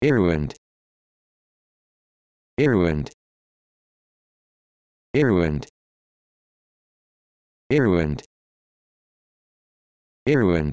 Irwin. Irwin. Irwin. Irwin. Irwin.